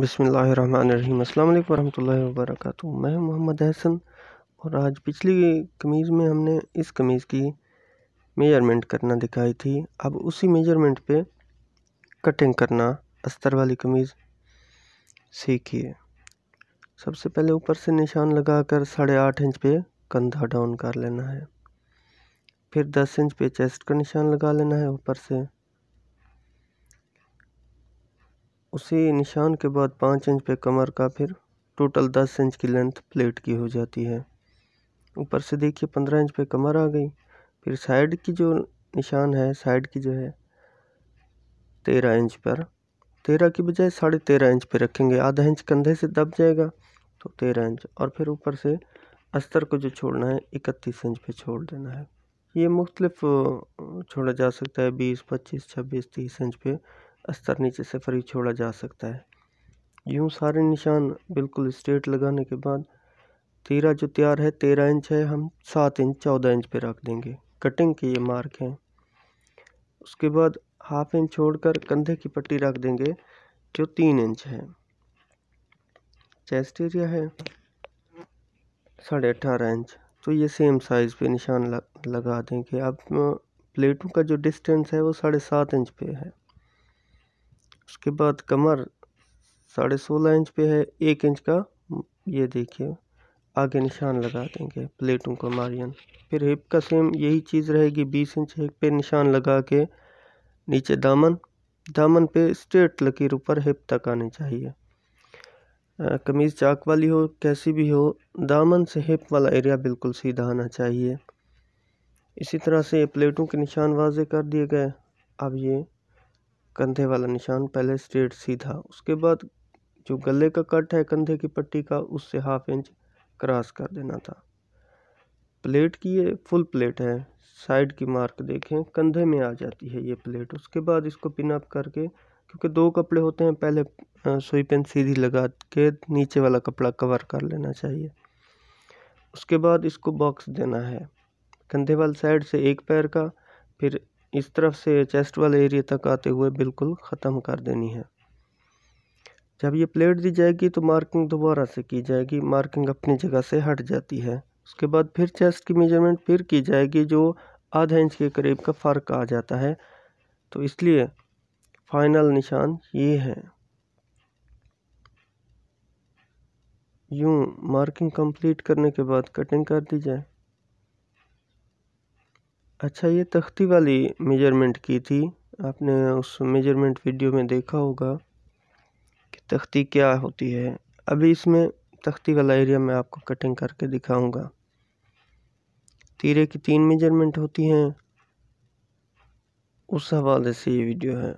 बसमीम अल्लाम वरहमल वर्क मैं मोहम्मद अहसन और आज पिछली कमीज़ में हमने इस कमीज़ की मेजरमेंट करना दिखाई थी अब उसी मेजरमेंट पे कटिंग करना अस्तर वाली कमीज़ सीखिए सबसे पहले ऊपर से निशान लगाकर साढ़े आठ इंच पे कंधा डाउन कर लेना है फिर दस इंच पे चेस्ट का निशान लगा लेना है ऊपर से उसी निशान के बाद पाँच इंच पे कमर का फिर टोटल दस इंच की लेंथ प्लेट की हो जाती है ऊपर से देखिए पंद्रह इंच पे कमर आ गई फिर साइड की जो निशान है साइड की जो है तेरह इंच पर तेरह की बजाय साढ़े तेरह इंच पे रखेंगे आधा इंच कंधे से दब जाएगा तो तेरह इंच और फिर ऊपर से अस्तर को जो छोड़ना है इकतीस इंच पे छोड़ देना है ये मुख्तलिफ छोड़ा जा सकता है बीस पच्चीस छब्बीस तीस इंच पे अस्तर नीचे से फ्री छोड़ा जा सकता है यूँ सारे निशान बिल्कुल स्ट्रेट लगाने के बाद तीरा जो तैयार है तेरह इंच है हम सात इंच चौदह इंच पे रख देंगे कटिंग के ये मार्क हैं उसके बाद हाफ इंच छोड़कर कंधे की पट्टी रख देंगे जो तीन इंच है चेस्ट एरिया है साढ़े अठारह इंच तो ये सेम साइज़ पे निशान लगा देंगे अब प्लेटों का जो डिस्टेंस है वो साढ़े सात इंच पे है उसके बाद कमर साढ़े सोलह इंच पे है एक इंच का ये देखिए आगे निशान लगा देंगे प्लेटों का मारियन फिर हिप का सेम यही चीज़ रहेगी बीस इंच हिप पे निशान लगा के नीचे दामन दामन पे स्ट्रेट लकीर ऊपर हिप तक आनी चाहिए कमीज़ चाक वाली हो कैसी भी हो दामन से हिप वाला एरिया बिल्कुल सीधा आना चाहिए इसी तरह से ये प्लेटों के निशान वाजे कर दिए गए अब ये कंधे वाला निशान पहले स्ट्रेट सीधा उसके बाद जो गले का कट है कंधे की पट्टी का उससे हाफ इंच क्रॉस कर देना था प्लेट की ये फुल प्लेट है साइड की मार्क देखें कंधे में आ जाती है ये प्लेट उसके बाद इसको पिन अप करके क्योंकि दो कपड़े होते हैं पहले सुई पेन सीधी लगा के नीचे वाला कपड़ा कवर कर लेना चाहिए उसके बाद इसको बॉक्स देना है कंधे वाली साइड से एक पैर का फिर इस तरफ से चेस्ट वाले एरिया तक आते हुए बिल्कुल ख़त्म कर देनी है जब ये प्लेट दी जाएगी तो मार्किंग दोबारा से की जाएगी मार्किंग अपनी जगह से हट जाती है उसके बाद फिर चेस्ट की मेजरमेंट फिर की जाएगी जो आधा इंच के करीब का फ़र्क आ जाता है तो इसलिए फाइनल निशान ये है यूँ मार्किंग कंप्लीट करने के बाद कटिंग कर दी जाए अच्छा ये तख्ती वाली मेजरमेंट की थी आपने उस मेजरमेंट वीडियो में देखा होगा कि तख्ती क्या होती है अभी इसमें तख्ती वाला एरिया मैं आपको कटिंग करके दिखाऊंगा तीरे की तीन मेजरमेंट होती हैं उस हवाले से ये वीडियो है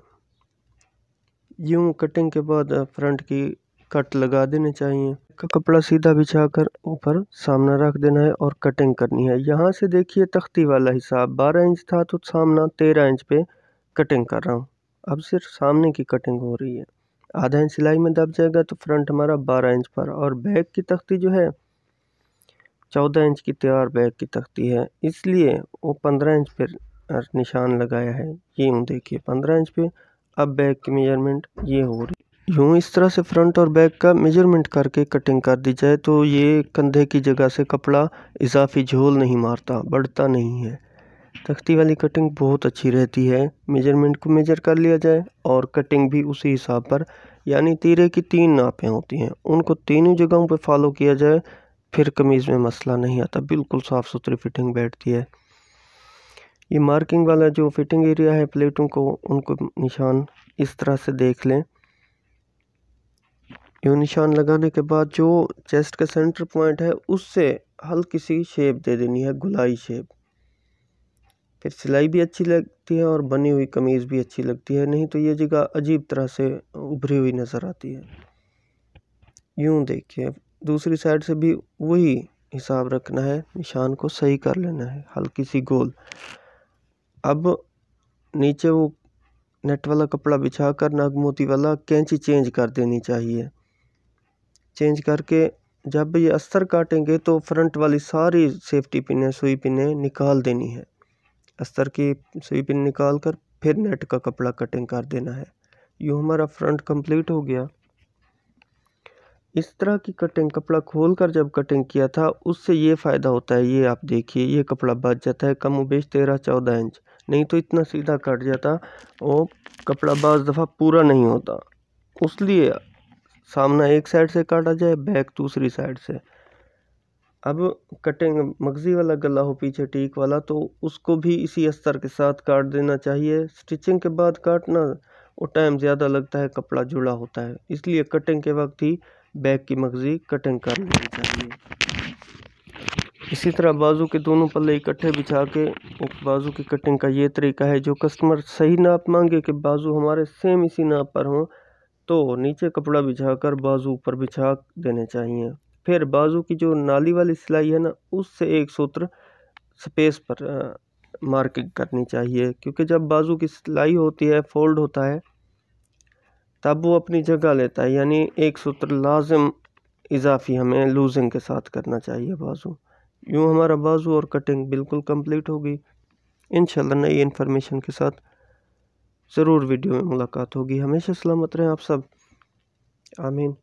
यूँ कटिंग के बाद फ्रंट की कट लगा देने चाहिए कपड़ा सीधा बिछाकर ऊपर सामना रख देना है और कटिंग करनी है यहाँ से देखिए तख्ती वाला हिसाब 12 इंच था तो सामना 13 इंच पे कटिंग कर रहा हूँ अब सिर्फ सामने की कटिंग हो रही है आधा इंच सिलाई में दब जाएगा तो फ्रंट हमारा बारह इंच पर और बैक की तख्ती जो है चौदह इंच की तैयार बैक की तख्ती है इसलिए वो पंद्रह इंच पर निशान लगाया है ये हूँ देखिए पंद्रह इंच पे अब बैक की मेजरमेंट ये हो रही है यूँ इस तरह से फ्रंट और बैक का मेजरमेंट करके कटिंग कर दी जाए तो ये कंधे की जगह से कपड़ा इजाफी झोल नहीं मारता बढ़ता नहीं है तख्ती वाली कटिंग बहुत अच्छी रहती है मेजरमेंट को मेजर कर लिया जाए और कटिंग भी उसी हिसाब पर यानी तीरे की तीन नापें होती हैं उनको तीनों जगहों पर फॉलो किया जाए फिर कमीज़ में मसला नहीं आता बिल्कुल साफ़ सुथरी फिटिंग बैठती है ये मार्किंग वाला जो फिटिंग एरिया है प्लेटों को उनको निशान इस तरह से देख लें यूँ निशान लगाने के बाद जो चेस्ट का सेंटर पॉइंट है उससे हल्की सी शेप दे देनी है गुलाई शेप फिर सिलाई भी अच्छी लगती है और बनी हुई कमीज़ भी अच्छी लगती है नहीं तो ये जगह अजीब तरह से उभरी हुई नज़र आती है यूं देखिए दूसरी साइड से भी वही हिसाब रखना है निशान को सही कर लेना है हल्की सी गोल अब नीचे वो नेट वाला कपड़ा बिछा कर मोती वाला कैंची चेंज कर देनी चाहिए चेंज करके जब ये अस्तर काटेंगे तो फ्रंट वाली सारी सेफ्टी पिनें सुई पिनें निकाल देनी है अस्तर की सुई पिन निकाल कर फिर नेट का कपड़ा कटिंग कर देना है यूँ हमारा फ्रंट कंप्लीट हो गया इस तरह की कटिंग कपड़ा खोल कर जब कटिंग किया था उससे ये फ़ायदा होता है ये आप देखिए ये कपड़ा बच जाता है कम उबेश तेरह चौदह इंच नहीं तो इतना सीधा कट जाता और कपड़ा बज दफ़ा पूरा नहीं होता लिए सामना एक साइड से काटा जाए बैक दूसरी साइड से अब कटिंग मगज़ी वाला गला हो पीछे टीक वाला तो उसको भी इसी अस्तर के साथ काट देना चाहिए स्टिचिंग के बाद काटना और टाइम ज़्यादा लगता है कपड़ा जुड़ा होता है इसलिए कटिंग के वक्त ही बैक की मगज़ी कटिंग कर लेनी चाहिए इसी तरह बाजू के दोनों पल्ले इकट्ठे बिछा के बाजू की कटिंग का ये तरीका है जो कस्टमर सही नाप मांगे कि बाजू हमारे सेम इसी नाप पर हों तो नीचे कपड़ा बिछाकर बाजू ऊपर बिछा देने चाहिए फिर बाजू की जो नाली वाली सिलाई है ना उससे एक सूत्र स्पेस पर मार्किंग करनी चाहिए क्योंकि जब बाजू की सिलाई होती है फोल्ड होता है तब वो अपनी जगह लेता है यानी एक सूत्र लाजम इजाफी हमें लूजिंग के साथ करना चाहिए बाजू यूँ हमारा बाजू और कटिंग बिल्कुल कंप्लीट होगी इन नई इन्फॉर्मेशन के साथ ज़रूर वीडियो में मुलाकात होगी हमेशा सलामत रहें आप सब आमीन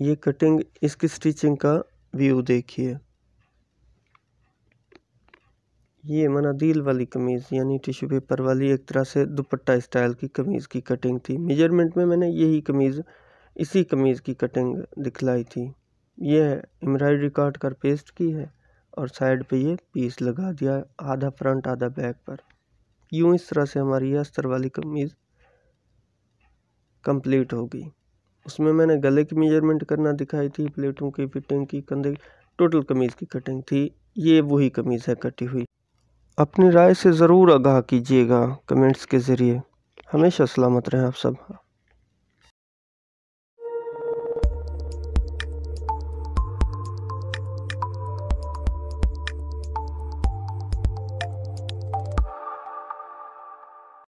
ये कटिंग इसकी स्टिचिंग का व्यू देखिए ये मनादील वाली कमीज़ यानी टिश्यू पेपर वाली एक तरह से दुपट्टा स्टाइल की कमीज़ की कटिंग थी मेजरमेंट में मैंने यही कमीज़ इसी कमीज़ की कटिंग दिखलाई थी ये एम्ब्रॉयडरी काट कर पेस्ट की है और साइड पे ये पीस लगा दिया आधा फ्रंट आधा बैक पर यूँ इस तरह से हमारी यह अस्तर वाली कमीज़ कंप्लीट होगी उसमें मैंने गले की मेजरमेंट करना दिखाई थी प्लेटों की फिटिंग की कंधे टोटल कमीज़ की कटिंग थी ये वही कमीज़ है कटी हुई अपनी राय से ज़रूर आगाह कीजिएगा कमेंट्स के ज़रिए हमेशा सलामत रहें आप सब